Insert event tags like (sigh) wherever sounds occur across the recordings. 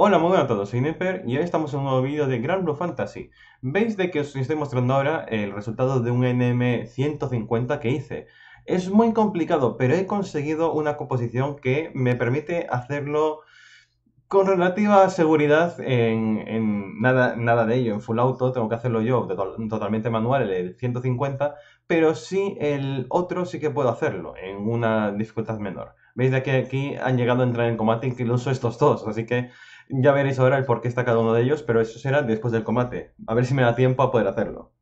Hola, muy buenas a todos, soy Neper y hoy estamos en un nuevo vídeo de Grand Blue Fantasy. Veis de que os estoy mostrando ahora el resultado de un NM 150 que hice. Es muy complicado, pero he conseguido una composición que me permite hacerlo con relativa seguridad en, nada, nada, de ello. En full auto tengo que hacerlo yo totalmente manual, el 150, pero sí el otro sí que puedo hacerlo en una dificultad menor. Veis de que aquí han llegado a entrar en combate incluso estos dos, así que ya veréis ahora el por qué está cada uno de ellos, pero eso será después del combate. A ver si me da tiempo a poder hacerlo.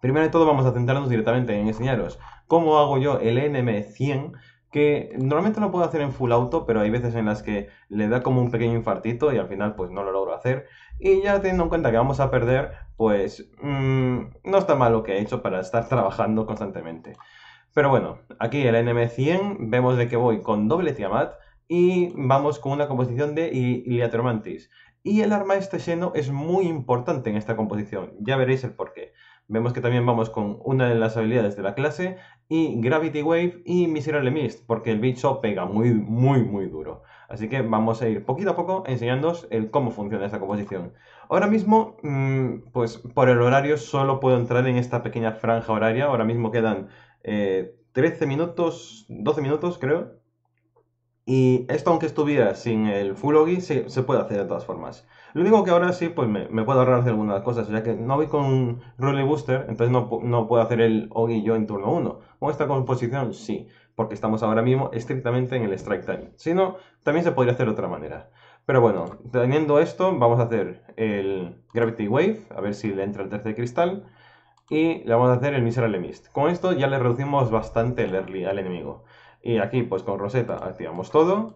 Primero de todo vamos a centrarnos directamente en enseñaros cómo hago yo el NM100 que normalmente lo puedo hacer en full auto, pero hay veces en las que le da como un pequeño infartito y al final pues no lo logro hacer. Y ya teniendo en cuenta que vamos a perder, pues mm, no está mal lo que he hecho para estar trabajando constantemente. Pero bueno, aquí el NM100 vemos de que voy con doble Tiamat, y vamos con una composición de Iliatromantis. Y el arma este lleno es muy importante en esta composición, ya veréis el porqué. Vemos que también vamos con una de las habilidades de la clase y Gravity Wave y Miserable Mist, porque el bicho pega muy, muy, muy duro. Así que vamos a ir poquito a poco enseñándoos el cómo funciona esta composición. Ahora mismo, mm, pues por el horario solo puedo entrar en esta pequeña franja horaria. Ahora mismo quedan 13 eh, minutos, 12 minutos creo, y esto, aunque estuviera sin el full OGI, se puede hacer de todas formas. Lo único que ahora sí, pues me, puedo ahorrar de algunas cosas, ya que no voy con un Booster, entonces no, puedo hacer el OGI yo en turno 1. Con esta composición, sí, porque estamos ahora mismo estrictamente en el Strike Time. Si no, también se podría hacer de otra manera. Pero bueno, teniendo esto, vamos a hacer el Gravity Wave, a ver si le entra el tercer cristal. Y le vamos a hacer el Miserable Mist. Con esto ya le reducimos bastante el early al enemigo. Y aquí pues con Rosetta activamos todo.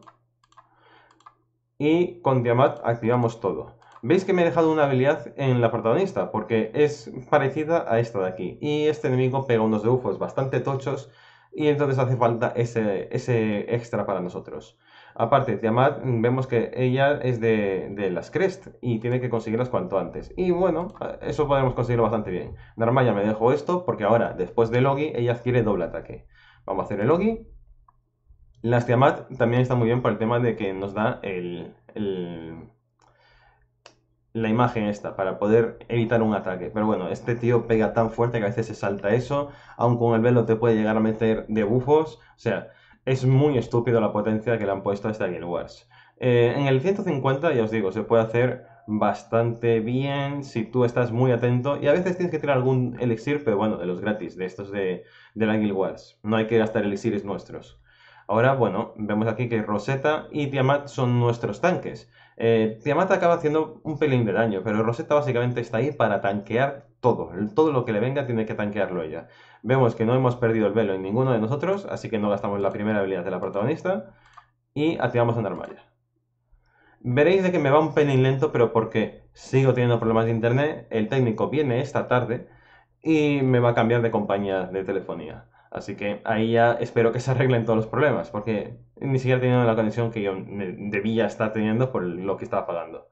Y con Diamat activamos todo. Veis que me he dejado una habilidad en la protagonista, porque es parecida a esta de aquí. Y este enemigo pega unos debufos bastante tochos, y entonces hace falta ese, ese extra para nosotros. Aparte, Tiamat, vemos que ella es de, las Crest y tiene que conseguirlas cuanto antes. Y bueno, eso podemos conseguirlo bastante bien. Normal ya me dejo esto porque ahora, después de Logi, ella adquiere doble ataque. Vamos a hacer el Logi. Las también está muy bien para el tema de que nos da el, la imagen esta, para poder evitar un ataque. Pero bueno, este tío pega tan fuerte que a veces se salta eso, aun con el velo te puede llegar a meter debufos. O sea, es muy estúpido la potencia que le han puesto a este Guild Wars. Eh, en el 150, ya os digo, se puede hacer bastante bien si tú estás muy atento. Y a veces tienes que tirar algún elixir, pero bueno, de los gratis, de estos de, de Wars. No hay que gastar elixires nuestros. Ahora, bueno, vemos aquí que Rosetta y Tiamat son nuestros tanques. Eh, Tiamat acaba haciendo un pelín de daño, pero Rosetta básicamente está ahí para tanquear todo. Todo lo que le venga tiene que tanquearlo ella. Vemos que no hemos perdido el velo en ninguno de nosotros, así que no gastamos la primera habilidad de la protagonista. Y activamos en Veréis de que me va un pelín lento, pero porque sigo teniendo problemas de internet, el técnico viene esta tarde y me va a cambiar de compañía de telefonía. Así que ahí ya espero que se arreglen todos los problemas, porque ni siquiera tenía la condición que yo debía estar teniendo por lo que estaba pagando.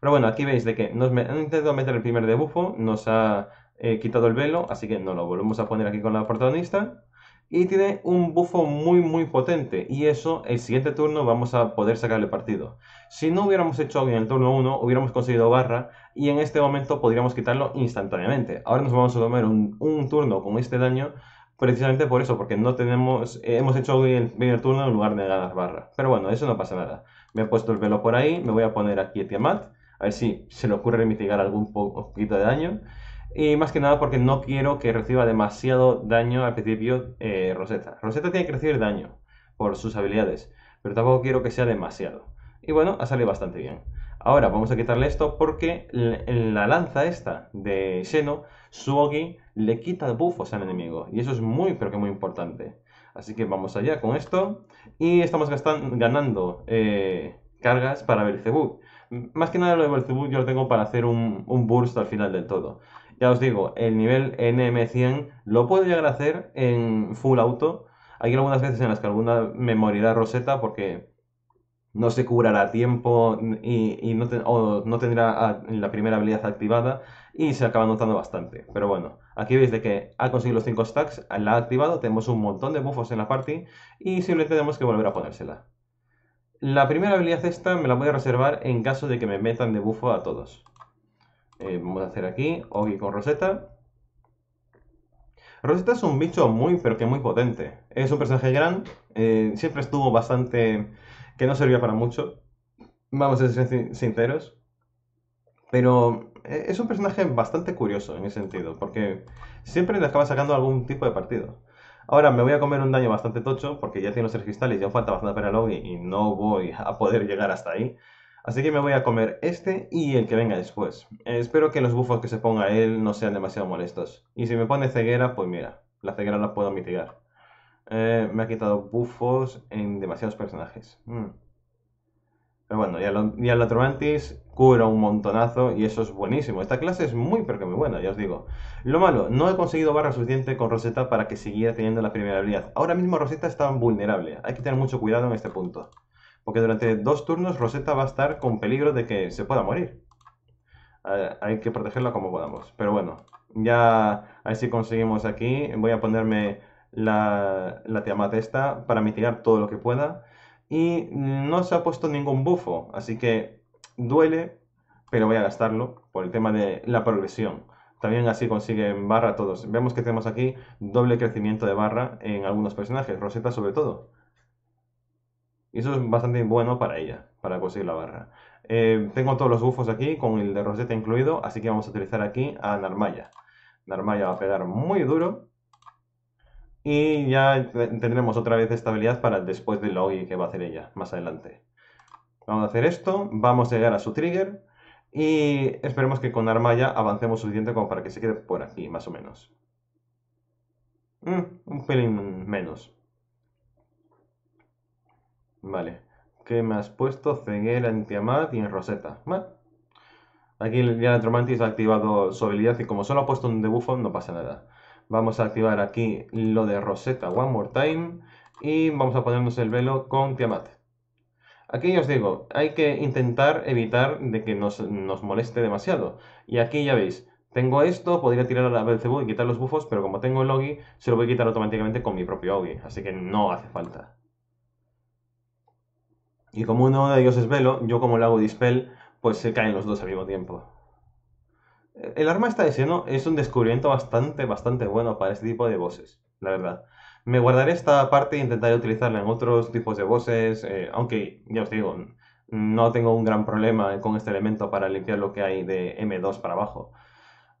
Pero bueno, aquí veis de que nos han intentado meter el primer debufo, nos ha eh, quitado el velo, así que no lo volvemos a poner aquí con la protagonista. Y tiene un buffo muy muy potente, y eso el siguiente turno vamos a poder sacarle partido. Si no hubiéramos hecho en el turno 1, hubiéramos conseguido barra, y en este momento podríamos quitarlo instantáneamente. Ahora nos vamos a tomar un turno con este daño precisamente por eso, porque no tenemos, eh, hemos hecho hoy el primer turno en lugar de ganar barra. Pero bueno, eso no pasa nada. Me he puesto el velo por ahí, me voy a poner aquí Tiamat, a ver si se le ocurre mitigar algún poquito de daño. Y más que nada porque no quiero que reciba demasiado daño al principio eh, Rosetta. Rosetta tiene que recibir daño por sus habilidades, pero tampoco quiero que sea demasiado. Y bueno, ha salido bastante bien. Ahora vamos a quitarle esto porque en la lanza esta de Xeno, Suogi le quita buffos al enemigo. Y eso es muy, pero que muy importante. Así que vamos allá con esto. Y estamos ganando eh, cargas para Belzebub. Más que nada lo de Belzebub yo lo tengo para hacer un, burst al final del todo. Ya os digo, el nivel NM100 lo puedo llegar a hacer en full auto. Hay algunas veces en las que alguna me morirá Rosetta porque no se curará a tiempo y, no, no tendrá la primera habilidad activada y se acaba notando bastante. Pero bueno, aquí veis de que ha conseguido los 5 stacks, la ha activado, tenemos un montón de buffos en la party y simplemente tenemos que volver a ponérsela. La primera habilidad esta me la voy a reservar en caso de que me metan de bufo a todos. Eh, vamos a hacer aquí, Ogi con Rosetta. Rosetta es un bicho muy, pero que muy potente. Es un personaje gran, eh, siempre estuvo bastante... que no servía para mucho. Vamos a ser sinceros. Pero eh, es un personaje bastante curioso en ese sentido, porque siempre le acaba sacando algún tipo de partido. Ahora me voy a comer un daño bastante tocho, porque ya tiene los tres cristales, ya falta bastante para lobby y no voy a poder llegar hasta ahí. Así que me voy a comer este y el que venga después. Eh, espero que los bufos que se ponga él no sean demasiado molestos. Y si me pone ceguera, pues mira, la ceguera la puedo mitigar. Eh, me ha quitado bufos en demasiados personajes. Mm. Pero bueno, y el y cura un montonazo y eso es buenísimo. Esta clase es muy pero que muy buena, ya os digo. Lo malo, no he conseguido barra suficiente con Rosetta para que siguiera teniendo la primera habilidad. Ahora mismo Rosetta está vulnerable, hay que tener mucho cuidado en este punto. Porque durante dos turnos Rosetta va a estar con peligro de que se pueda morir. Eh, hay que protegerla como podamos. Pero bueno, ya a ver si conseguimos aquí. Voy a ponerme la, la Tiamat esta para mitigar todo lo que pueda y no se ha puesto ningún bufo, así que duele, pero voy a gastarlo por el tema de la progresión. También así consiguen barra todos. Vemos que tenemos aquí doble crecimiento de barra en algunos personajes, Rosetta sobre todo. Y eso es bastante bueno para ella, para conseguir la barra. Eh, tengo todos los bufos aquí, con el de Rosetta incluido, así que vamos a utilizar aquí a Narmaya. Narmaya va a pegar muy duro y ya tendremos otra vez estabilidad para después del login que va a hacer ella más adelante. Vamos a hacer esto, vamos a llegar a su trigger y esperemos que con armaya avancemos suficiente como para que se quede por aquí, más o menos. Mm, un pelín menos. Vale. ¿Qué me has puesto? Ceguera en Tiamat y en Rosetta. Aquí ya la Tromantis ha activado su habilidad y como solo ha puesto un debuffo no pasa nada. Vamos a activar aquí lo de Rosetta One More Time y vamos a ponernos el velo con Tiamat. Aquí os digo, hay que intentar evitar de que nos, moleste demasiado. Y aquí ya veis, tengo esto, podría tirar a la y quitar los bufos, pero como tengo el logi se lo voy a quitar automáticamente con mi propio Ogi, así que no hace falta. Y como uno de ellos es Velo, yo como le hago Dispel, pues se caen los dos al mismo tiempo. El arma esta de Seno es un descubrimiento bastante, bastante bueno para este tipo de bosses, la verdad. Me guardaré esta parte e intentaré utilizarla en otros tipos de bosses, eh, aunque ya os digo, no tengo un gran problema con este elemento para limpiar lo que hay de M2 para abajo.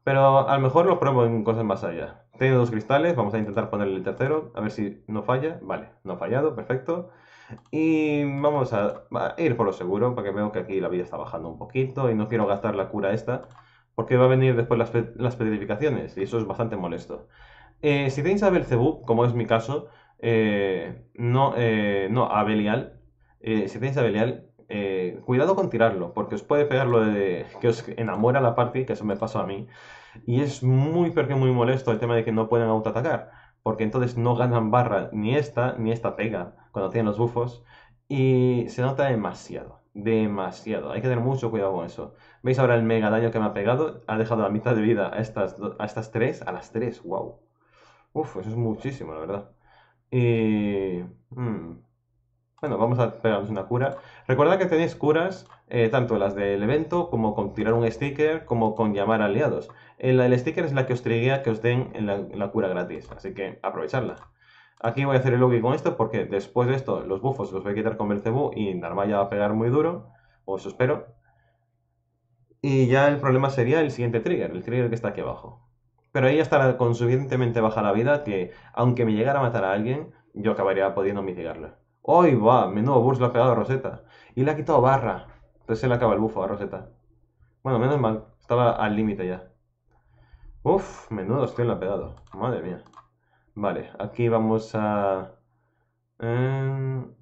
Pero a lo mejor lo pruebo en cosas más allá. Tengo dos cristales, vamos a intentar ponerle el tercero, a ver si no falla. Vale, no ha fallado, perfecto. Y vamos a, a ir por lo seguro, porque veo que aquí la vida está bajando un poquito y no quiero gastar la cura esta porque va a venir después las, petrificaciones y eso es bastante molesto. Eh, si tenéis a Belcebú, como es mi caso, eh, no, eh, no, a Belial, si tenéis a Belial, cuidado con tirarlo, porque os puede pegar lo de que os enamora la party, que eso me pasó a mí, y es muy, porque muy molesto el tema de que no pueden autoatacar, porque entonces no ganan barra ni esta, ni esta pega cuando tienen los bufos, y se nota demasiado, demasiado, hay que tener mucho cuidado con eso. Veis ahora el mega daño que me ha pegado. Ha dejado la mitad de vida a estas, a estas tres. A las tres, wow. Uf, eso es muchísimo, la verdad. Y... Mm, bueno, vamos a pegarnos una cura. Recordad que tenéis curas, eh, tanto las del evento, como con tirar un sticker, como con llamar aliados. Eh, el, sticker es la que os triguea que os den la, cura gratis, así que aprovecharla. Aquí voy a hacer el login con esto porque después de esto los buffos los voy a quitar con Belcebú y Narmaya va a pegar muy duro, o espero. Y ya el problema sería el siguiente trigger, el trigger que está aquí abajo. Pero ahí estará con suficientemente baja la vida que, aunque me llegara a matar a alguien, yo acabaría pudiendo mitigarla. ¡Ay, va! Menudo Burst lo ha pegado a Rosetta. Y le ha quitado barra. Entonces pues se le acaba el bufo a Rosetta. Bueno, menos mal. Estaba al límite ya. Uf, menudo estoy en la pegado. Madre mía. Vale, aquí vamos a... Em,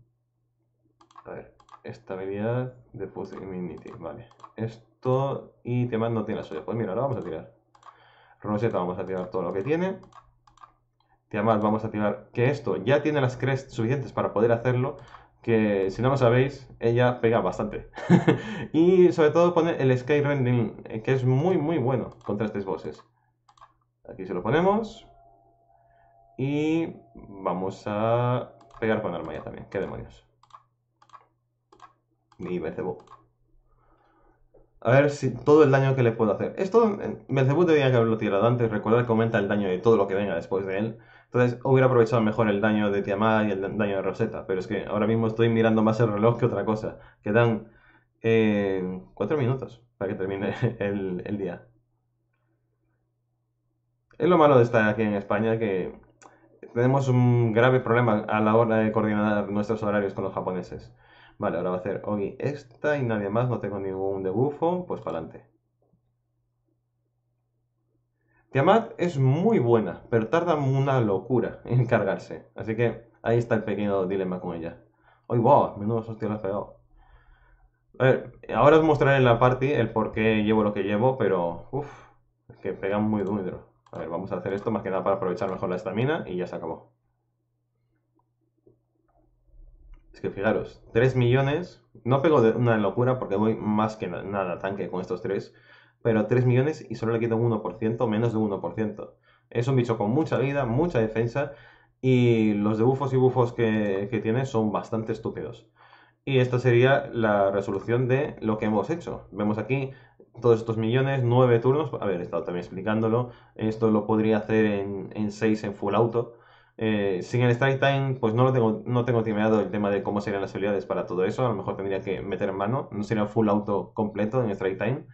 a ver. Estabilidad de Immunity. Vale. Esto y temas no tiene la suya. Pues mira, ahora vamos a tirar. roseta vamos a tirar todo lo que tiene. Tiamat vamos a tirar que esto ya tiene las crests suficientes para poder hacerlo. Que si no lo sabéis, ella pega bastante. (laughs) y sobre todo pone el Sky que es muy muy bueno contra estos bosses. Aquí se lo ponemos. Y vamos a pegar con arma ya también. ¿Qué demonios? Y Bercebo. A ver si todo el daño que le puedo hacer. Esto Belzebú tenía que haberlo tirado antes. Recordar que aumenta el daño de todo lo que venga después de él. Entonces hubiera aprovechado mejor el daño de Tiamat y el daño de Rosetta. Pero es que ahora mismo estoy mirando más el reloj que otra cosa. Quedan eh, cuatro minutos para que termine (laughs) el, el día. Es lo malo de estar aquí en España que tenemos un grave problema a la hora de coordinar nuestros horarios con los japoneses. Vale, ahora va a hacer Ogi esta y nadie más, no tengo ningún debufo, pues para adelante. Tiamat es muy buena, pero tarda una locura en cargarse. Así que ahí está el pequeño dilema con ella. ¡Ay, wow! Menudo hostia la pegado. A ver, ahora os mostraré en la party el por qué llevo lo que llevo, pero... Uf, es que pegan muy duro. A ver, vamos a hacer esto más que nada para aprovechar mejor la estamina y ya se acabó. Es que fijaros, 3 millones, no pego de una locura porque voy más que nada tanque con estos 3, pero 3 millones y solo le quito un 1%, menos de un 1%. Es un bicho con mucha vida, mucha defensa y los debufos y bufos que, tiene son bastante estúpidos. Y esta sería la resolución de lo que hemos hecho. Vemos aquí todos estos millones, 9 turnos. A ver, he estado también explicándolo. Esto lo podría hacer en, en 6 en full auto. Eh, sin el Strike Time, pues no lo tengo, no tengo el tema de cómo serían las habilidades para todo eso. A lo mejor tendría que meter en mano. No sería full auto completo en Strike Time.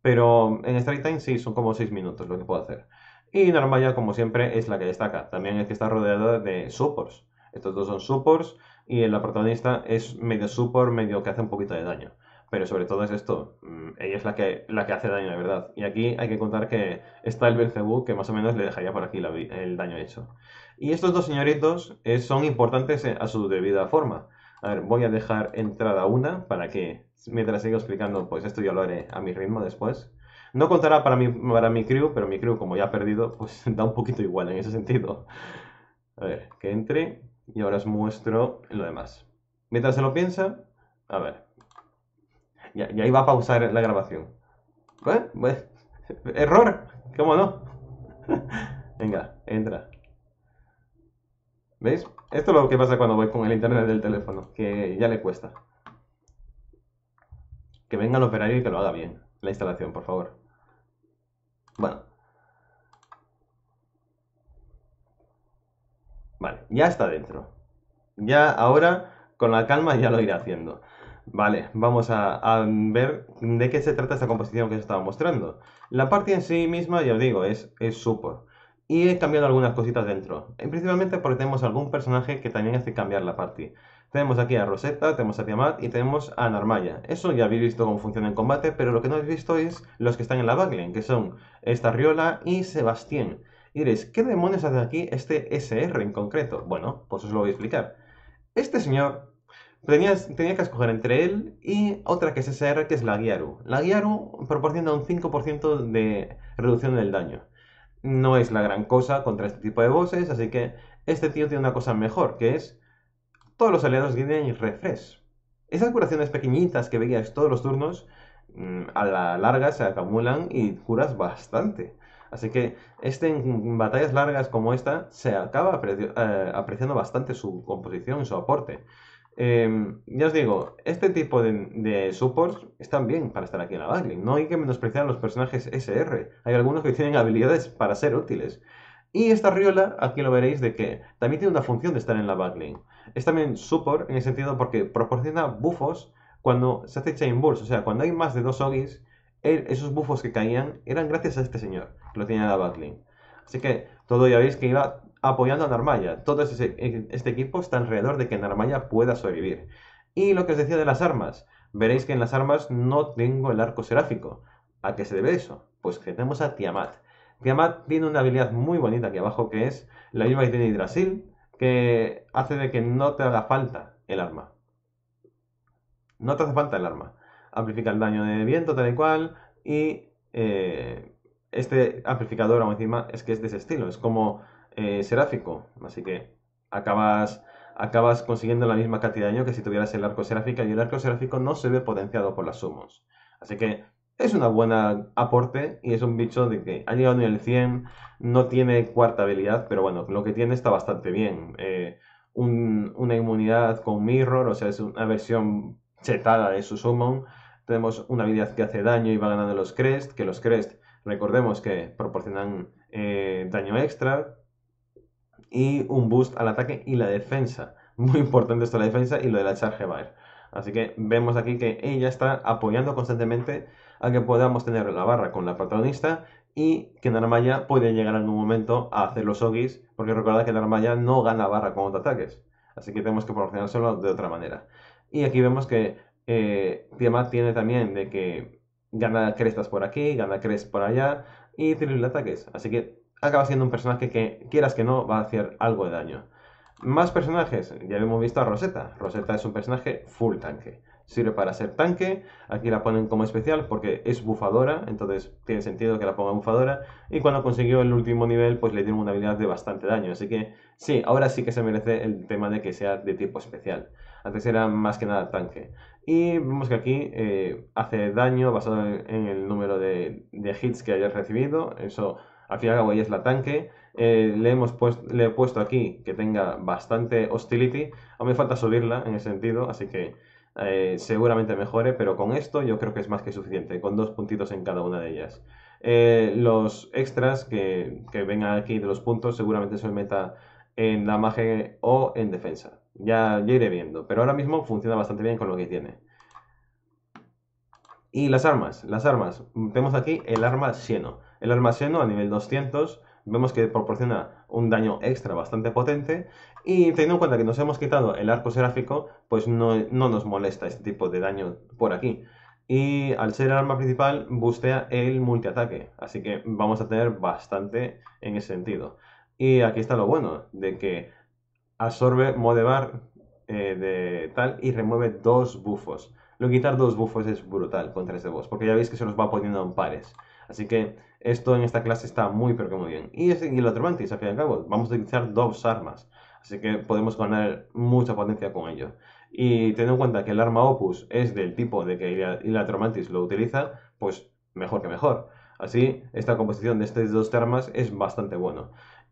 Pero en Strike Time sí, son como 6 minutos lo que puedo hacer. Y ya como siempre, es la que destaca. También es que está rodeada de supports. Estos dos son supports y la protagonista es medio support, medio que hace un poquito de daño. Pero sobre todo es esto, mm, ella es la que, la que hace daño de verdad. Y aquí hay que contar que está el Belzebú que más o menos le dejaría por aquí el daño hecho. Y estos dos señoritos eh, son importantes a su debida forma. A ver, voy a dejar entrada una para que, mientras sigo explicando, pues esto ya lo haré a mi ritmo después. No contará para mi, para mi crew, pero mi crew, como ya ha perdido, pues (laughs) da un poquito igual en ese sentido. A ver, que entre y ahora os muestro lo demás. Mientras se lo piensa, a ver. Y, ahí va a pausar la grabación. ¿Eh? (laughs) ¿Error? ¿Cómo no? (laughs) Venga, entra. ¿Veis? Esto es lo que pasa cuando voy con el internet del teléfono, que ya le cuesta. Que venga el operario y que lo haga bien. La instalación, por favor. Bueno. Vale, ya está dentro. Ya ahora, con la calma, ya lo iré haciendo. Vale, vamos a, ver de qué se trata esta composición que os estaba mostrando. La parte en sí misma, ya os digo, es, es y he cambiado algunas cositas dentro. Principalmente porque tenemos algún personaje que también hace cambiar la party. Tenemos aquí a Rosetta, tenemos a Tiamat y tenemos a Narmaya. Eso ya habéis visto cómo funciona en combate, pero lo que no habéis visto es los que están en la Baglen, que son esta Riola y Sebastián. Y diréis, ¿qué demonios hace aquí este SR en concreto? Bueno, pues os lo voy a explicar. Este señor tenía, que escoger entre él y otra que es SR, que es la Guiaru. La Guiaru proporciona un 5% de reducción del daño no es la gran cosa contra este tipo de bosses, así que este tío tiene una cosa mejor, que es todos los aliados tienen refresh. Esas curaciones pequeñitas que veías todos los turnos, mm, a la larga se acumulan y curas bastante. Así que este en batallas largas como esta se acaba eh, apreciando bastante su composición y su aporte. Em, ya os digo, este tipo de, supports están bien para estar aquí en la backlink No hay que menospreciar los personajes SR. Hay algunos que tienen habilidades para ser útiles. Y esta Riola, aquí lo veréis, de que también tiene una función de estar en la backlink Es también support en el sentido porque proporciona buffos cuando se hace chain burst. O sea, cuando hay más de dos ogis, e, esos buffos que caían eran gracias a este señor que lo tenía en la backlink Así que todo ya veis que iba apoyando a Narmaya. Todo este equipo está alrededor de que Narmaya pueda sobrevivir. Y lo que os decía de las armas. Veréis que en las armas no tengo el arco seráfico. ¿A qué se debe eso? Pues que tenemos a Tiamat. Tiamat tiene una habilidad muy bonita aquí abajo que es la misma y tiene que hace de que no te haga falta el arma. No te hace falta el arma. Amplifica el daño de viento tal y cual y eh, este amplificador, aún encima, es que es de ese estilo. Es como eh, seráfico. Así que acabas, acabas consiguiendo la misma cantidad de daño que si tuvieras el arco seráfico y el arco seráfico no se ve potenciado por las sumos Así que es una buena aporte y es un bicho de que ha llegado a nivel 100, no tiene cuarta habilidad, pero bueno, lo que tiene está bastante bien. Eh, una inmunidad con mirror, o sea, es una versión chetada de su summon. Tenemos una habilidad que hace daño y va ganando los crest, que los crest, recordemos que proporcionan eh, daño extra, y un boost al ataque y la defensa. Muy importante esto la defensa y lo de la charge Bay Así que vemos aquí que ella está apoyando constantemente a que podamos tener la barra con la protagonista y que Narmaya puede llegar en algún momento a hacer los ogis, porque recordad que Narmaya no gana barra con ataques, así que tenemos que proporcionárselo de otra manera. Y aquí vemos que eh, tiene también de que gana crestas por aquí, gana crestas por allá y triple ataques, así que acaba siendo un personaje que, quieras que no, va a hacer algo de daño. Más personajes, ya hemos visto a Rosetta. Rosetta es un personaje full tanque. Sirve para ser tanque, aquí la ponen como especial porque es bufadora, entonces tiene sentido que la ponga bufadora. Y cuando consiguió el último nivel, pues le dieron una habilidad de bastante daño. Así que sí, ahora sí que se merece el tema de que sea de tipo especial. Antes era más que nada tanque. Y vemos que aquí eh, hace daño basado en, el número de hits que hayas recibido. Eso al fin y es la tanque. Eh, le, hemos pues, le he puesto aquí que tenga bastante hostility. mí me falta subirla en ese sentido, así que eh, seguramente mejore, pero con esto yo creo que es más que suficiente, con dos puntitos en cada una de ellas. Eh, los extras que, que vengan aquí de los puntos seguramente se meta en la magia o en defensa. Ya, iré viendo, pero ahora mismo funciona bastante bien con lo que tiene. Y las armas, las armas. Tenemos aquí el arma sieno. El seno a nivel 200 vemos que proporciona un daño extra bastante potente y teniendo en cuenta que nos hemos quitado el arco seráfico, pues no, nos molesta este tipo de daño por aquí. Y al ser el arma principal, bustea el multiataque, así que vamos a tener bastante en ese sentido. Y aquí está lo bueno, de que absorbe modebar bar eh, de tal y remueve dos bufos. Lo quitar dos bufos es brutal contra este boss, porque ya veis que se los va poniendo en pares. Así que esto en esta clase está muy pero que muy bien. Y es el al fin y al cabo, vamos a utilizar dos armas. Así que podemos ganar mucha potencia con ello. Y teniendo en cuenta que el arma Opus es del tipo de que el lo utiliza, pues mejor que mejor. Así, esta composición de estos dos armas es bastante buena.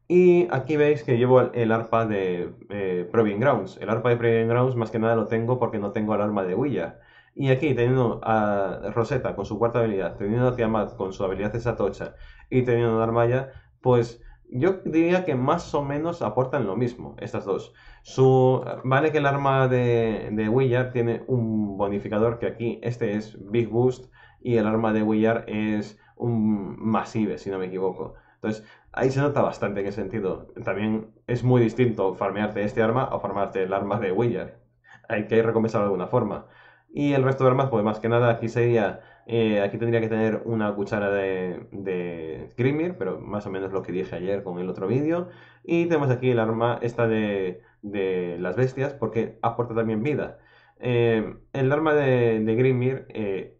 Y aquí veis que llevo el arpa de eh, Proving Grounds. El arpa de Proving Grounds más que nada lo tengo porque no tengo el arma de Huilla. Y aquí teniendo a Rosetta con su cuarta habilidad, teniendo a Tiamat con su habilidad de tocha y teniendo a ya pues yo diría que más o menos aportan lo mismo, estas dos. Su, vale que el arma de, Willard tiene un bonificador que aquí, este es Big Boost y el arma de Willard es un Massive, si no me equivoco. Entonces, ahí se nota bastante en ese sentido. También es muy distinto farmearte este arma o farmearte el arma de Willard. Hay que recompensarlo de alguna forma. Y el resto de armas, pues más que nada aquí sería, eh, aquí tendría que tener una cuchara de, Grimir, pero más o menos lo que dije ayer con el otro vídeo. Y tenemos aquí el arma esta de, de las bestias, porque aporta también vida. Eh, el arma de, Grimir, eh,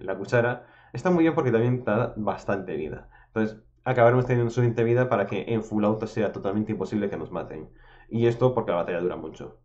la cuchara, está muy bien porque también da bastante vida. Entonces, acabaremos teniendo suficiente vida para que en full auto sea totalmente imposible que nos maten. Y esto porque la batalla dura mucho.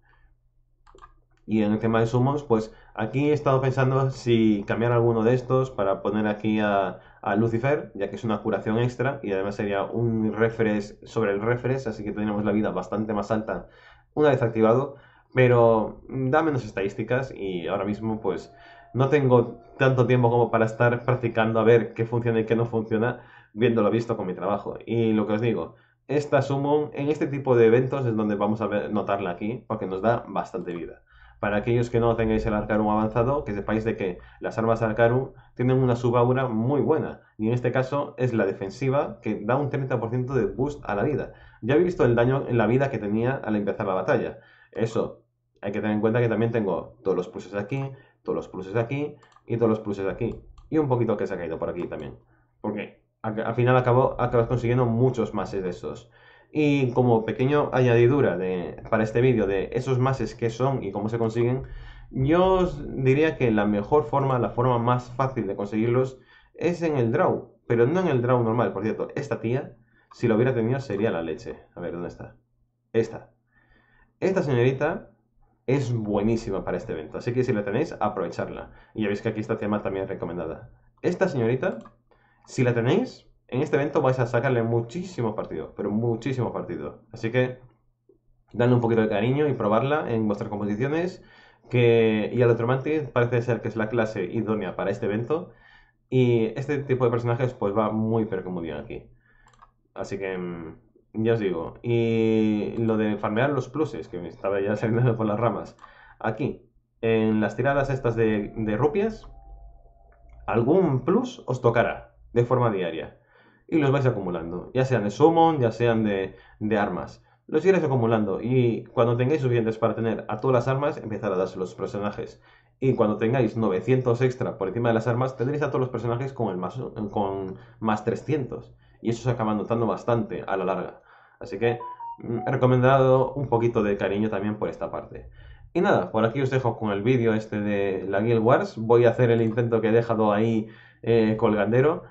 Y en el tema de sumos, pues aquí he estado pensando si cambiar alguno de estos para poner aquí a, Lucifer, ya que es una curación extra y además sería un refresh sobre el refresh, así que tendríamos la vida bastante más alta una vez activado, pero mm, da menos estadísticas y ahora mismo pues no tengo tanto tiempo como para estar practicando a ver qué funciona y qué no funciona, viéndolo visto con mi trabajo. Y lo que os digo, esta summon en este tipo de eventos es donde vamos a notarla aquí, porque nos da bastante vida. Para aquellos que no tengáis el Arcarum avanzado, que sepáis de que las armas Arcarum tienen una subaura muy buena, y en este caso es la defensiva, que da un 30% de boost a la vida. Ya habéis visto el daño en la vida que tenía al empezar la batalla. Eso, hay que tener en cuenta que también tengo todos los pluses aquí, todos los pluses aquí, y todos los pluses aquí. Y un poquito que se ha caído por aquí también. Porque al final acabas consiguiendo muchos más de esos. Y como pequeño añadidura para este vídeo de esos mases que son y cómo se consiguen, yo os diría que la mejor forma, la forma más fácil de conseguirlos es en el draw, pero no en el draw normal, por cierto, esta tía, si lo hubiera tenido sería la leche. A ver, ¿dónde está? Esta. Esta señorita es buenísima para este evento, así que si la tenéis, aprovecharla. Y ya veis que aquí está también recomendada. Esta señorita, si la tenéis, en este evento vais a sacarle muchísimos partidos, pero muchísimos partidos. Así que dale un poquito de cariño y probarla en vuestras composiciones Que, y mantis parece ser que es la clase idónea para este evento. Y este tipo de personajes pues va muy pero que muy bien aquí. Así que mm, ya os digo. Y lo de farmear los pluses, que me estaba ya (laughs) saliendo por las ramas. Aquí, en las tiradas estas de rupias, algún plus os tocará de forma diaria y los vais acumulando, ya sean de summon, ya sean de, armas. Los iréis acumulando y cuando tengáis suficientes para tener a todas las armas, empezar a darse los personajes. Y cuando tengáis 900 extra por encima de las armas, tendréis a todos los personajes con, el más, con más 300. Y eso se acaba notando bastante a la larga. Así que mm, he recomendado un poquito de cariño también por esta parte. Y nada, por aquí os dejo con el vídeo este de la Guild Wars. Voy a hacer el intento que he dejado ahí eh, colgandero.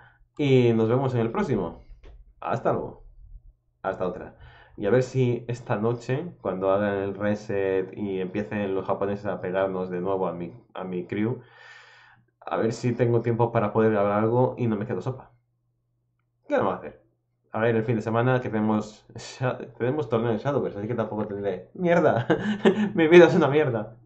Y nos vemos en el próximo. Hasta luego. Hasta otra. Y a ver si esta noche, cuando hagan el reset y empiecen los japoneses a pegarnos de nuevo a mi, a mi crew, a ver si tengo tiempo para poder grabar algo y no me quedo sopa. ¿Qué vamos a hacer? A ver, el fin de semana que tenemos, (laughs) tenemos torneo de Shadowverse, así que tampoco tendré... ¡Mierda! (laughs) mi vida es una mierda.